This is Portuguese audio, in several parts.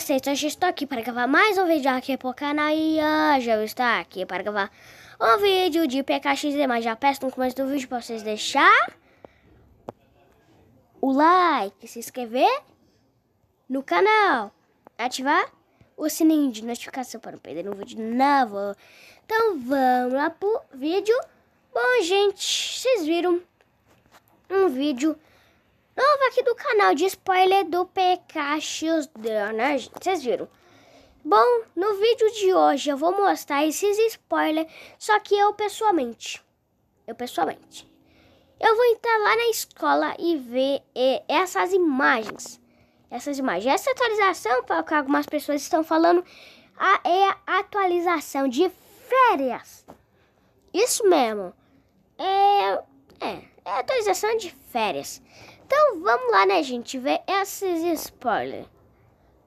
vocês, hoje então estou tá aqui para gravar mais um vídeo aqui pro canal e hoje eu estou aqui para gravar um vídeo de PKXD, mas já peço no começo do vídeo para vocês deixar o like, se inscrever no canal, ativar o sininho de notificação para não perder um vídeo novo. Então vamos lá pro vídeo. Bom gente, vocês viram um vídeo Novo aqui do canal de spoiler do PK Shieldrun, né? Vocês viram? Bom, no vídeo de hoje eu vou mostrar esses spoilers, só que eu pessoalmente. Eu pessoalmente. Eu vou entrar lá na escola e ver é, essas imagens. Essas imagens. Essa atualização, para o que algumas pessoas estão falando, a, é a atualização de férias. Isso mesmo. É, é, é atualização de férias. Então vamos lá, né, gente, ver esses spoilers.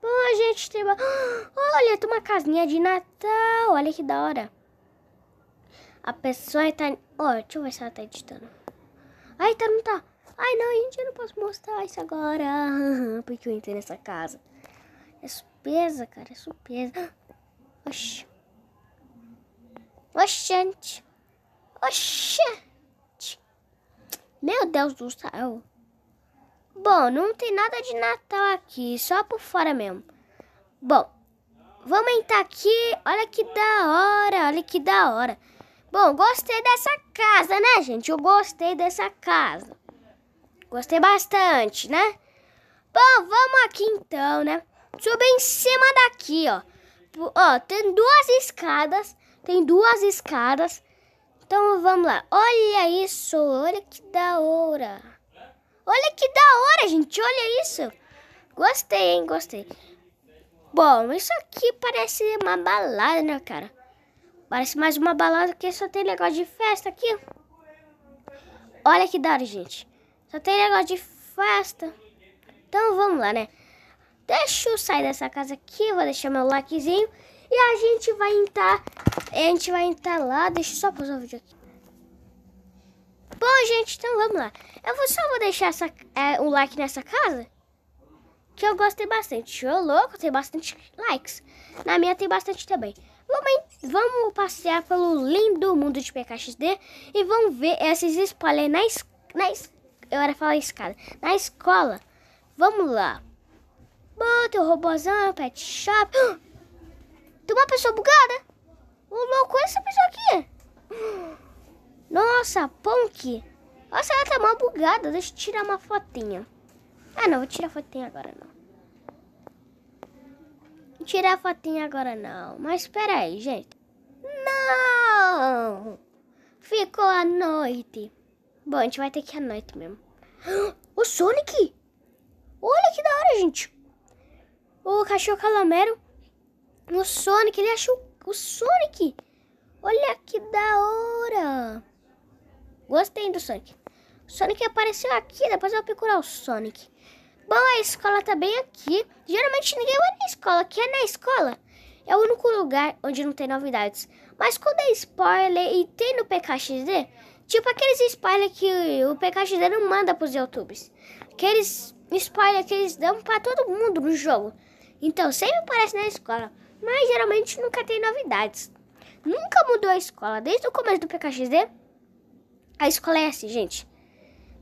Bom, a gente tem uma... Olha, tem uma casinha de Natal, olha que da hora. A pessoa tá... Ó, oh, deixa eu ver se ela tá editando. Ai, tá, não tá. Ai, não, gente, eu não posso mostrar isso agora. Porque eu entrei nessa casa. É surpresa, cara, é surpresa. Oxi. Oxente. Oxente. Meu Deus do céu. Bom, não tem nada de Natal aqui, só por fora mesmo. Bom, vamos entrar aqui. Olha que da hora, olha que da hora. Bom, gostei dessa casa, né, gente? Eu gostei dessa casa. Gostei bastante, né? Bom, vamos aqui então, né? Subir em cima daqui, ó. Ó, tem duas escadas. Tem duas escadas. Então vamos lá. Olha isso, olha que da hora. Olha que da hora, gente. Olha isso. Gostei, hein? Gostei. Bom, isso aqui parece uma balada, né, cara? Parece mais uma balada que só tem negócio de festa aqui. Olha que da hora, gente. Só tem negócio de festa. Então vamos lá, né? Deixa eu sair dessa casa aqui, vou deixar meu likezinho. E a gente vai entrar. A gente vai entrar lá. Deixa eu só pausar o vídeo aqui. Bom, gente, então vamos lá. Eu vou, só vou deixar essa, é, um like nessa casa. Que eu gostei bastante. Ô, louco, tem bastante likes. Na minha tem bastante também. Vamos, vamos passear pelo lindo mundo de PKXD. E vamos ver esses spoilers na, es, na es, Eu era falar escada. Na escola. Vamos lá. Bom, tem o robôzão, pet shop. Tem uma pessoa bugada. O louco é essa pessoa aqui. É? Nossa, Punk! Nossa, ela tá mal bugada. Deixa eu tirar uma fotinha. Ah, não, vou tirar fotinha agora não. Vou tirar fotinha agora não. Mas espera aí, gente. Não! Ficou a noite. Bom, a gente vai ter que ir à noite mesmo. O Sonic! Olha que da hora, gente. O cachorro calamero. O Sonic, ele achou o Sonic. Olha que da hora. Gostei do Sonic. O Sonic apareceu aqui, depois eu vou procurar o Sonic. Bom, a escola tá bem aqui. Geralmente ninguém vai na escola. que é na escola. É o único lugar onde não tem novidades. Mas quando é spoiler e tem no PKXD, tipo aqueles spoilers que o PKXD não manda pros youtubers. Aqueles spoilers que eles dão para todo mundo no jogo. Então sempre aparece na escola. Mas geralmente nunca tem novidades. Nunca mudou a escola desde o começo do PKXD. A escola é assim, gente.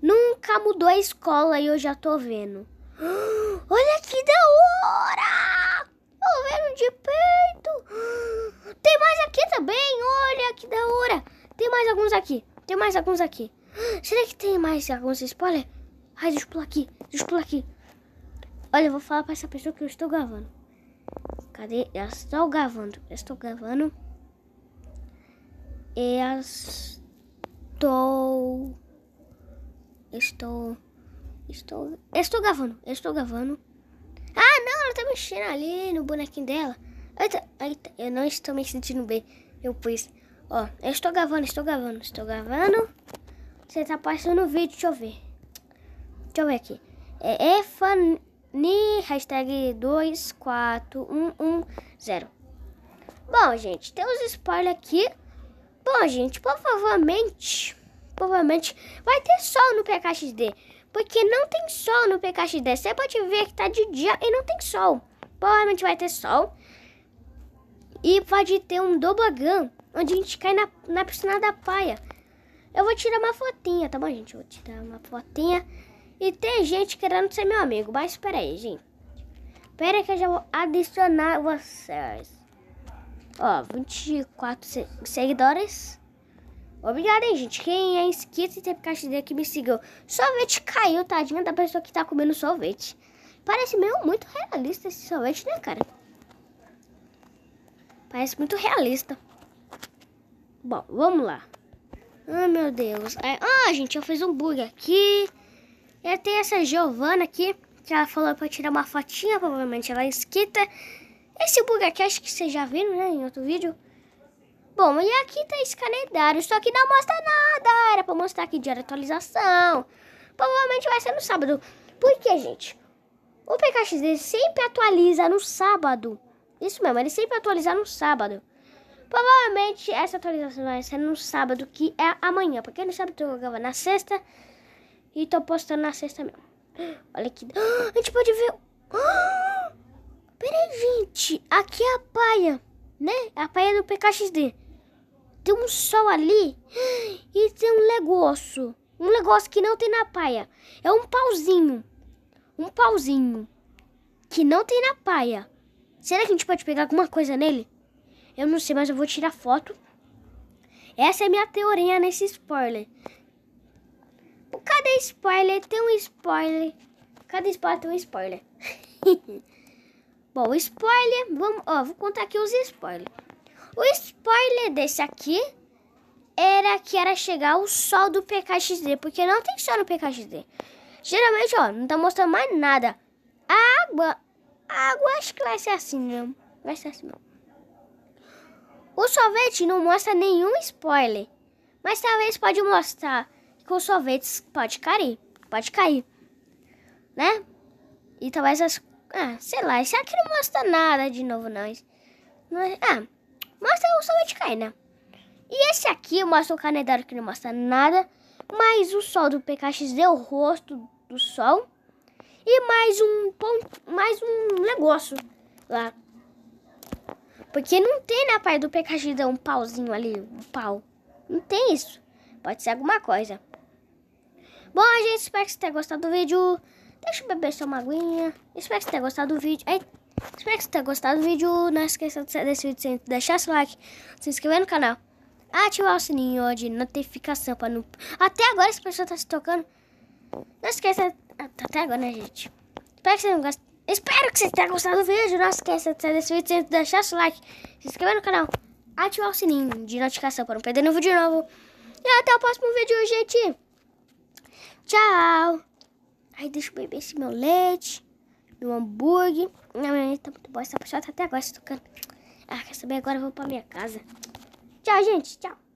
Nunca mudou a escola e eu já tô vendo. Olha que da hora! Tô vendo de perto. Tem mais aqui também. Olha que da hora. Tem mais alguns aqui. Tem mais alguns aqui. Será que tem mais alguns spoiler? Ai, deixa eu pular aqui. Deixa eu pular aqui. Olha, eu vou falar pra essa pessoa que eu estou gravando. Cadê? Eu estou gravando. Eu estou gravando. E é as... Estou. Estou. Estou. Estou gravando. Estou gravando. Ah, não, ela tá mexendo ali no bonequinho dela. Eita, eita, eu não estou me sentindo bem. Eu pus. Ó, eu estou gravando, estou gravando, estou gravando. Você tá passando o vídeo, deixa eu ver. Deixa eu ver aqui. É Efani, hashtag 24110. Bom, gente, tem uns spoilers aqui. Bom, gente, provavelmente, provavelmente vai ter sol no PKXD. Porque não tem sol no PKXD. Você pode ver que tá de dia e não tem sol. Provavelmente vai ter sol. E pode ter um dobagan, onde a gente cai na, na piscina da praia. Eu vou tirar uma fotinha, tá bom, gente? vou tirar uma fotinha. E tem gente querendo ser meu amigo, mas aí, gente. Pera que eu já vou adicionar vocês. Ó, 24 seguidores. Obrigada, hein, gente. Quem é inscrito e tem caixinha que me sigam. Sorvete caiu, tadinha da pessoa que tá comendo sorvete. Parece meio muito realista esse sorvete, né, cara? Parece muito realista. Bom, vamos lá. Ah, meu Deus. Ah, gente, eu fiz um bug aqui. E tem essa Giovana aqui, que ela falou pra tirar uma fotinha, provavelmente ela é inscrita. Esse acho que vocês já viram, né, em outro vídeo. Bom, e aqui tá esse calendário, só que não mostra nada. Era pra mostrar aqui dia de atualização. Provavelmente vai ser no sábado. Por quê, gente? O PKXD sempre atualiza no sábado. Isso mesmo, ele sempre atualiza no sábado. Provavelmente essa atualização vai ser no sábado, que é amanhã. Pra quem não sabe, eu jogava na sexta. E tô postando na sexta mesmo. Olha que... a gente pode ver... Ah! Peraí, gente. Aqui é a paia, né? É a paia do PKXD. Tem um sol ali e tem um negócio. Um negócio que não tem na paia. É um pauzinho. Um pauzinho. Que não tem na paia. Será que a gente pode pegar alguma coisa nele? Eu não sei, mas eu vou tirar foto. Essa é minha teoria nesse spoiler. Por cada spoiler tem um spoiler. Cada spoiler tem um spoiler. Bom, spoiler, vamos, ó, vou contar aqui os spoilers. O spoiler desse aqui era que era chegar o sol do PKXD, porque não tem sol no PKXD. Geralmente, ó, não tá mostrando mais nada. A água, a água acho que vai ser assim mesmo. Vai ser assim mesmo. O sorvete não mostra nenhum spoiler, mas talvez pode mostrar que o sorvete pode cair, pode cair, né? E talvez as ah, sei lá, esse aqui não mostra nada de novo, não. É, ah, mostra o sol de cair, né? E esse aqui mostra o calendário que não mostra nada. Mais o sol do PKX deu é o rosto do sol. E mais um ponto, mais um negócio lá. Porque não tem na né, parte do PKX deu um pauzinho ali, um pau. Não tem isso. Pode ser alguma coisa. Bom, gente, espero que vocês tenham gostado do vídeo. Deixa eu beber só uma aguinha. Espero que você tenha gostado do vídeo. Ei, espero que você tenha gostado do vídeo. Não esqueça desse vídeo de deixar seu like, se inscrever no canal, ativar o sininho de notificação para não... Até agora essa pessoa tá se tocando. Não esqueça... Até agora, né, gente? Espero que você Espero que você tenha gostado do vídeo. Não esqueça desse vídeo de deixar seu like, se inscrever no canal, ativar o sininho de notificação para não perder nenhum vídeo novo. E até o próximo vídeo, gente. Tchau. Aí deixa eu beber esse meu leite, meu hambúrguer. Minha mãe tá muito boa, essa pessoa tá até agora se tocando. Ah, quer saber? Agora eu vou pra minha casa. Tchau, gente. Tchau.